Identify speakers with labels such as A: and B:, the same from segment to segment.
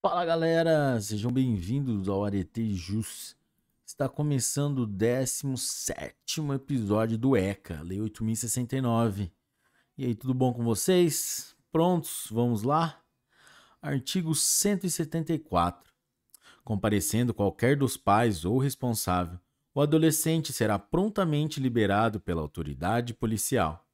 A: Fala galera, sejam bem-vindos ao Arete Jus. Está começando o 17 episódio do ECA, Lei 8069. E aí, tudo bom com vocês? Prontos? Vamos lá? Artigo 174. Comparecendo qualquer dos pais ou responsável, o adolescente será prontamente liberado pela autoridade policial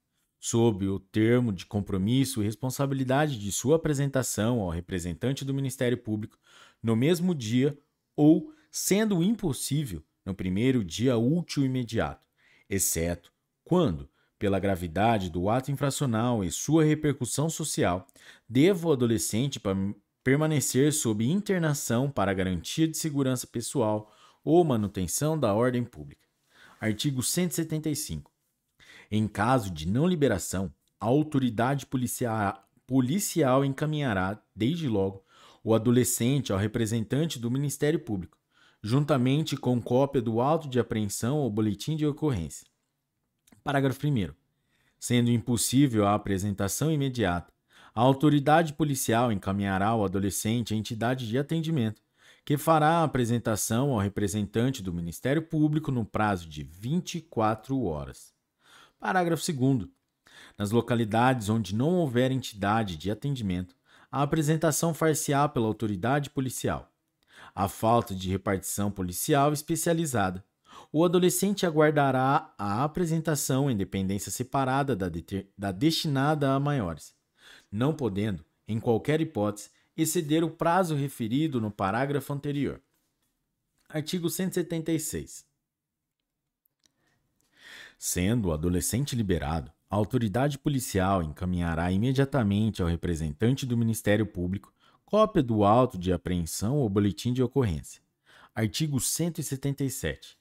A: sob o termo de compromisso e responsabilidade de sua apresentação ao representante do Ministério Público no mesmo dia ou, sendo impossível, no primeiro dia útil imediato, exceto quando, pela gravidade do ato infracional e sua repercussão social, devo o adolescente permanecer sob internação para garantia de segurança pessoal ou manutenção da ordem pública. Artigo 175. Em caso de não liberação, a autoridade policial, policial encaminhará, desde logo, o adolescente ao representante do Ministério Público, juntamente com cópia do auto de apreensão ou boletim de ocorrência. Parágrafo 1. Sendo impossível a apresentação imediata, a autoridade policial encaminhará o adolescente à entidade de atendimento, que fará a apresentação ao representante do Ministério Público no prazo de 24 horas. Parágrafo 2. Nas localidades onde não houver entidade de atendimento, a apresentação far-se-á pela autoridade policial. A falta de repartição policial especializada. O adolescente aguardará a apresentação em dependência separada da, da destinada a maiores, não podendo, em qualquer hipótese, exceder o prazo referido no parágrafo anterior. Artigo 176. Sendo o adolescente liberado, a autoridade policial encaminhará imediatamente ao representante do Ministério Público cópia do auto de apreensão ou boletim de ocorrência. Artigo 177.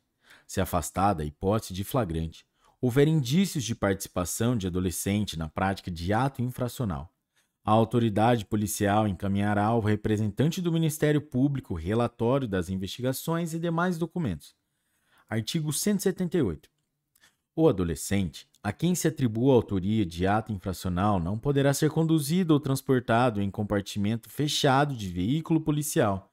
A: Se afastada a hipótese de flagrante, houver indícios de participação de adolescente na prática de ato infracional, a autoridade policial encaminhará ao representante do Ministério Público relatório das investigações e demais documentos. Artigo 178. O adolescente, a quem se atribua a autoria de ato infracional, não poderá ser conduzido ou transportado em compartimento fechado de veículo policial,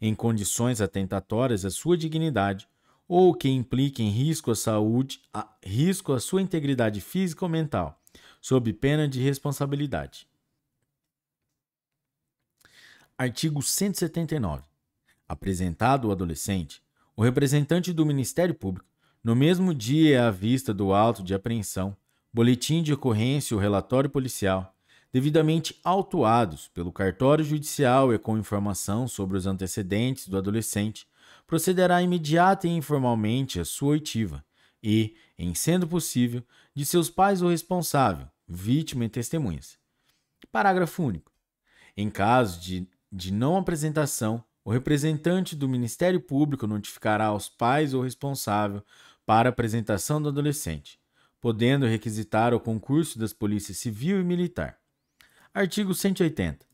A: em condições atentatórias à sua dignidade ou que impliquem risco à saúde, a, risco à sua integridade física ou mental, sob pena de responsabilidade. Artigo 179. Apresentado o adolescente, o representante do Ministério Público no mesmo dia, à vista do auto de apreensão, boletim de ocorrência e o relatório policial, devidamente autuados pelo cartório judicial e com informação sobre os antecedentes do adolescente, procederá imediata e informalmente à sua oitiva e, em sendo possível, de seus pais ou responsável, vítima e testemunhas. Parágrafo único. Em caso de, de não apresentação, o representante do Ministério Público notificará aos pais ou responsável para apresentação do adolescente, podendo requisitar o concurso das polícias civil e militar. Artigo 180.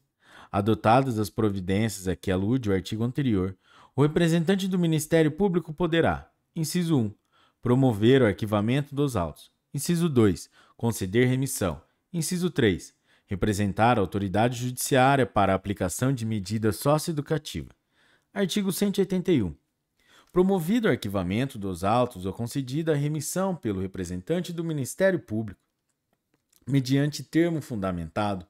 A: Adotadas as providências a que alude o artigo anterior, o representante do Ministério Público poderá, inciso 1, promover o arquivamento dos autos, inciso 2, conceder remissão, inciso 3, representar a autoridade judiciária para a aplicação de medida socioeducativa. Artigo 181. Promovido o arquivamento dos autos ou concedida a remissão pelo representante do Ministério Público, mediante termo fundamentado,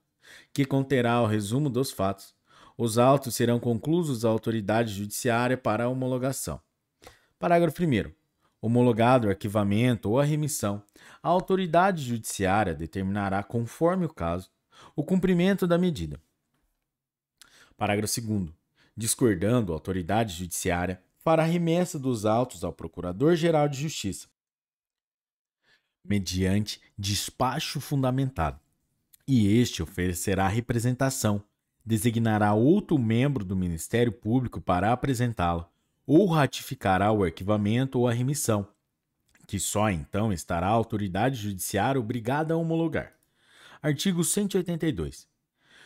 A: que conterá o resumo dos fatos, os autos serão conclusos à autoridade judiciária para a homologação. Parágrafo 1. Homologado o arquivamento ou a remissão, a autoridade judiciária determinará, conforme o caso, o cumprimento da medida. Parágrafo 2. Discordando a autoridade judiciária, para a remessa dos autos ao Procurador-Geral de Justiça, mediante despacho fundamentado. E este oferecerá representação, designará outro membro do Ministério Público para apresentá la ou ratificará o arquivamento ou a remissão, que só então estará a autoridade judiciária obrigada a homologar. Artigo 182.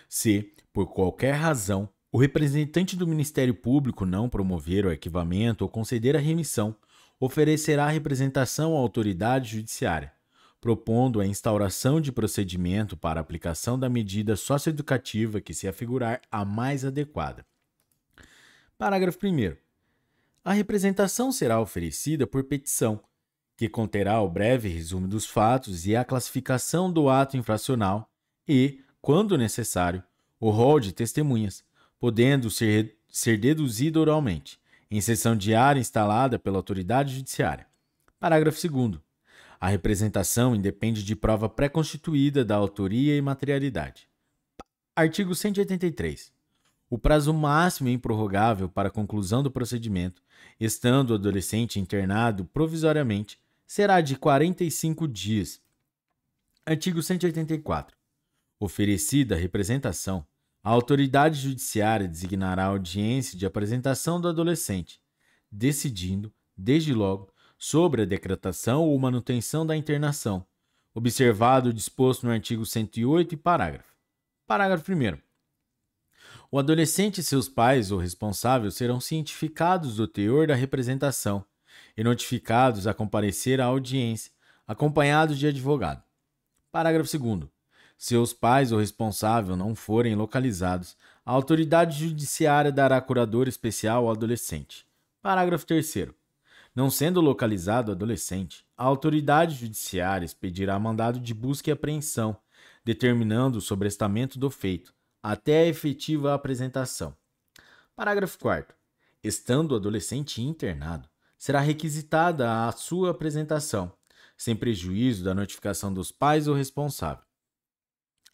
A: Se, por qualquer razão, o representante do Ministério Público não promover o arquivamento ou conceder a remissão oferecerá representação à autoridade judiciária, propondo a instauração de procedimento para aplicação da medida socioeducativa que se afigurar a mais adequada. Parágrafo 1. A representação será oferecida por petição, que conterá o breve resumo dos fatos e a classificação do ato infracional e, quando necessário, o rol de testemunhas podendo ser, ser deduzido oralmente, em sessão diária instalada pela autoridade judiciária. Parágrafo 2. A representação independe de prova pré-constituída da autoria e materialidade. Artigo 183. O prazo máximo e improrrogável para a conclusão do procedimento, estando o adolescente internado provisoriamente, será de 45 dias. Artigo 184. Oferecida a representação, a autoridade judiciária designará audiência de apresentação do adolescente, decidindo, desde logo, sobre a decretação ou manutenção da internação, observado o disposto no artigo 108 e parágrafo. Parágrafo 1. O adolescente e seus pais ou responsável serão cientificados do teor da representação e notificados a comparecer à audiência, acompanhados de advogado. Parágrafo 2. Se os pais ou responsável não forem localizados, a autoridade judiciária dará curador especial ao adolescente. Parágrafo 3. Não sendo localizado o adolescente, a autoridade judiciária expedirá mandado de busca e apreensão, determinando o sobrestamento do feito, até a efetiva apresentação. Parágrafo 4. Estando o adolescente internado, será requisitada a sua apresentação, sem prejuízo da notificação dos pais ou responsável.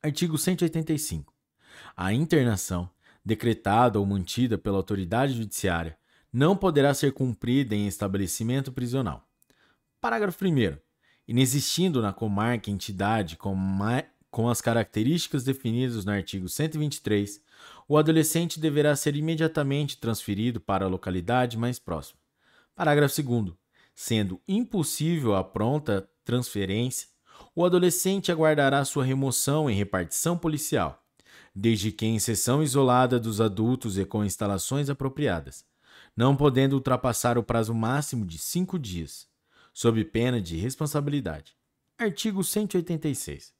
A: Artigo 185. A internação, decretada ou mantida pela autoridade judiciária, não poderá ser cumprida em estabelecimento prisional. Parágrafo 1. Inexistindo na comarca entidade com, com as características definidas no artigo 123, o adolescente deverá ser imediatamente transferido para a localidade mais próxima. Parágrafo 2. Sendo impossível a pronta transferência, o adolescente aguardará sua remoção em repartição policial, desde que em sessão isolada dos adultos e com instalações apropriadas, não podendo ultrapassar o prazo máximo de cinco dias, sob pena de responsabilidade. Artigo 186.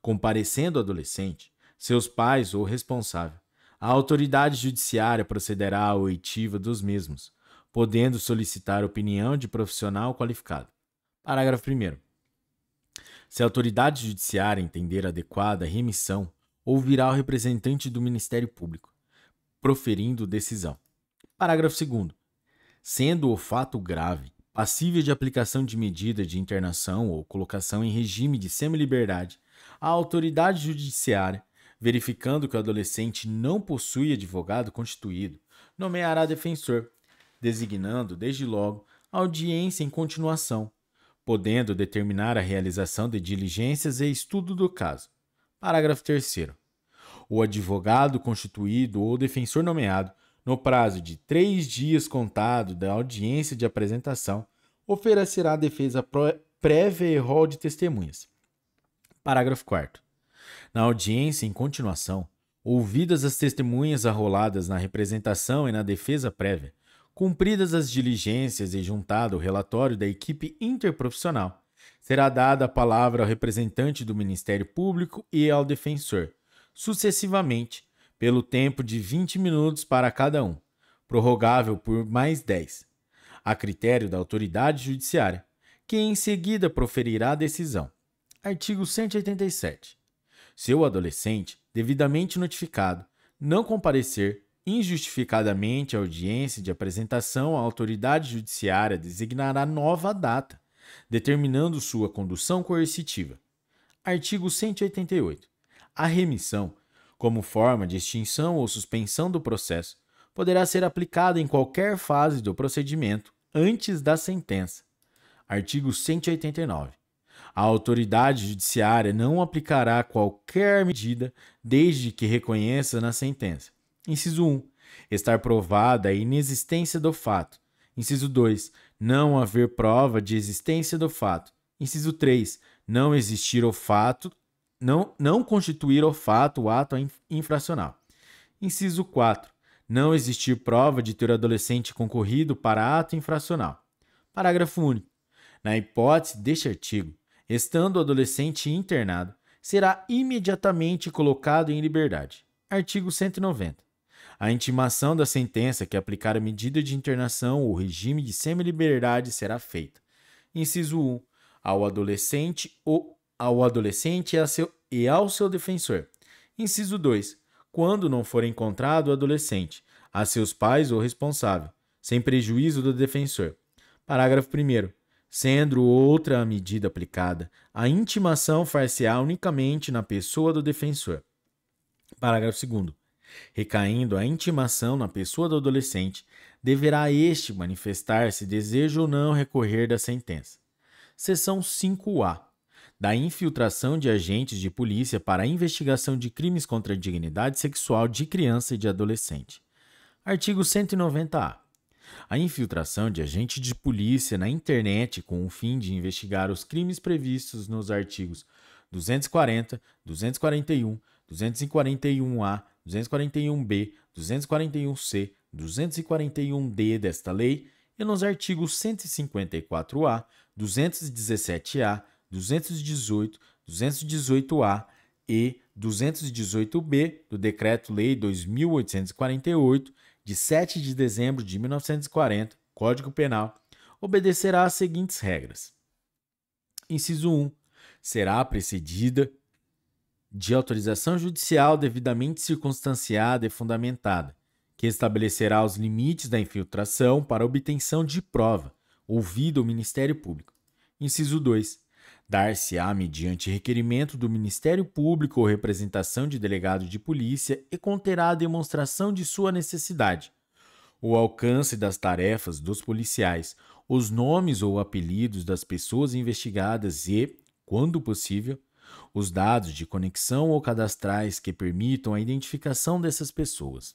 A: Comparecendo o adolescente, seus pais ou responsável, a autoridade judiciária procederá à oitiva dos mesmos, podendo solicitar opinião de profissional qualificado. Parágrafo 1. Se a autoridade judiciária entender adequada a remissão, ouvirá o representante do Ministério Público, proferindo decisão. Parágrafo 2. Sendo o fato grave, passível de aplicação de medida de internação ou colocação em regime de semi-liberdade, a autoridade judiciária, verificando que o adolescente não possui advogado constituído, nomeará defensor, designando, desde logo, audiência em continuação, podendo determinar a realização de diligências e estudo do caso. Parágrafo 3. O advogado constituído ou defensor nomeado, no prazo de três dias contado da audiência de apresentação, oferecerá defesa prévia e rol de testemunhas. Parágrafo 4. Na audiência em continuação, ouvidas as testemunhas arroladas na representação e na defesa prévia, Cumpridas as diligências e juntado o relatório da equipe interprofissional, será dada a palavra ao representante do Ministério Público e ao defensor, sucessivamente, pelo tempo de 20 minutos para cada um, prorrogável por mais 10, a critério da autoridade judiciária, que em seguida proferirá a decisão. Artigo 187. Se o adolescente, devidamente notificado, não comparecer, injustificadamente a audiência de apresentação, a autoridade judiciária designará nova data, determinando sua condução coercitiva. Artigo 188. A remissão, como forma de extinção ou suspensão do processo, poderá ser aplicada em qualquer fase do procedimento antes da sentença. Artigo 189. A autoridade judiciária não aplicará qualquer medida desde que reconheça na sentença Inciso 1. Estar provada a inexistência do fato. Inciso 2. Não haver prova de existência do fato. Inciso 3. Não existir o fato, não, não constituir o fato o ato infracional. Inciso 4. Não existir prova de ter o adolescente concorrido para ato infracional. Parágrafo único. Na hipótese deste artigo, estando o adolescente internado, será imediatamente colocado em liberdade. Artigo 190. A intimação da sentença que aplicar a medida de internação ou regime de semi-liberdade será feita. Inciso 1. Ao adolescente ou ao adolescente e, a seu, e ao seu defensor. Inciso 2. Quando não for encontrado o adolescente, a seus pais ou responsável, sem prejuízo do defensor. Parágrafo 1. Sendo outra a medida aplicada, a intimação far-se-á unicamente na pessoa do defensor. Parágrafo 2 recaindo a intimação na pessoa do adolescente, deverá este manifestar se deseja ou não recorrer da sentença. Seção 5A da infiltração de agentes de polícia para a investigação de crimes contra a dignidade sexual de criança e de adolescente. Artigo 190-A. A infiltração de agente de polícia na internet com o fim de investigar os crimes previstos nos artigos 240, 241, 241-A, 241b, 241c, 241d desta lei e nos artigos 154A, 217A, 218, 218A e 218B do Decreto-Lei 2848, de 7 de dezembro de 1940, Código Penal, obedecerá às seguintes regras. Inciso 1. Será precedida de autorização judicial devidamente circunstanciada e fundamentada, que estabelecerá os limites da infiltração para obtenção de prova, ouvido o Ministério Público. Inciso 2. Dar-se-á mediante requerimento do Ministério Público ou representação de delegado de polícia e conterá a demonstração de sua necessidade, o alcance das tarefas dos policiais, os nomes ou apelidos das pessoas investigadas e, quando possível, os dados de conexão ou cadastrais que permitam a identificação dessas pessoas.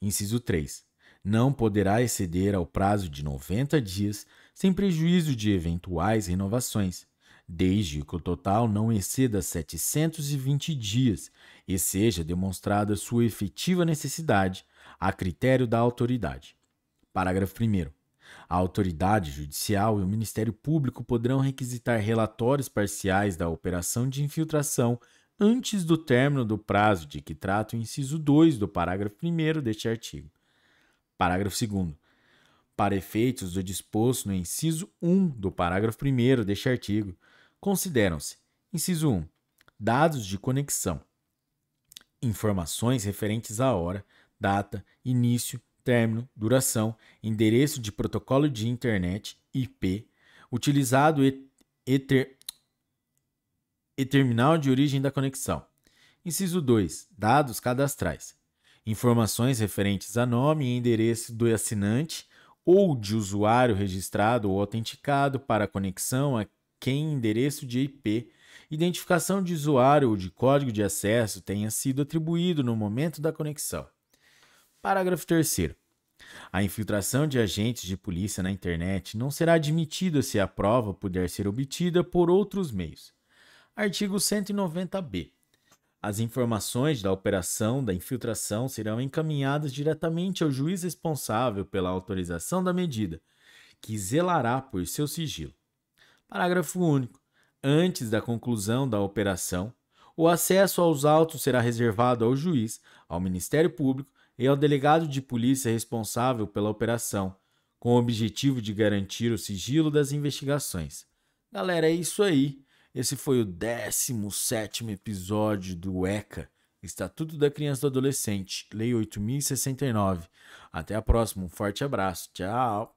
A: Inciso 3. Não poderá exceder ao prazo de 90 dias, sem prejuízo de eventuais renovações, desde que o total não exceda 720 dias e seja demonstrada sua efetiva necessidade, a critério da autoridade. Parágrafo 1. A autoridade judicial e o Ministério Público poderão requisitar relatórios parciais da operação de infiltração antes do término do prazo de que trata o inciso 2 do parágrafo 1 deste artigo. Parágrafo 2. Para efeitos do disposto no inciso 1 do parágrafo 1 deste artigo, consideram-se: inciso 1. Dados de conexão. Informações referentes à hora, data, início, término, duração, endereço de protocolo de internet, IP, utilizado e, e terminal de origem da conexão. Inciso 2. Dados cadastrais. Informações referentes a nome e endereço do assinante ou de usuário registrado ou autenticado para conexão a quem endereço de IP, identificação de usuário ou de código de acesso tenha sido atribuído no momento da conexão. Parágrafo 3. A infiltração de agentes de polícia na internet não será admitida se a prova puder ser obtida por outros meios. Artigo 190b. As informações da operação da infiltração serão encaminhadas diretamente ao juiz responsável pela autorização da medida, que zelará por seu sigilo. Parágrafo único. Antes da conclusão da operação, o acesso aos autos será reservado ao juiz, ao Ministério Público e ao é delegado de polícia responsável pela operação, com o objetivo de garantir o sigilo das investigações. Galera, é isso aí. Esse foi o 17 episódio do ECA, Estatuto da Criança e do Adolescente, Lei 8069. Até a próxima, um forte abraço. Tchau!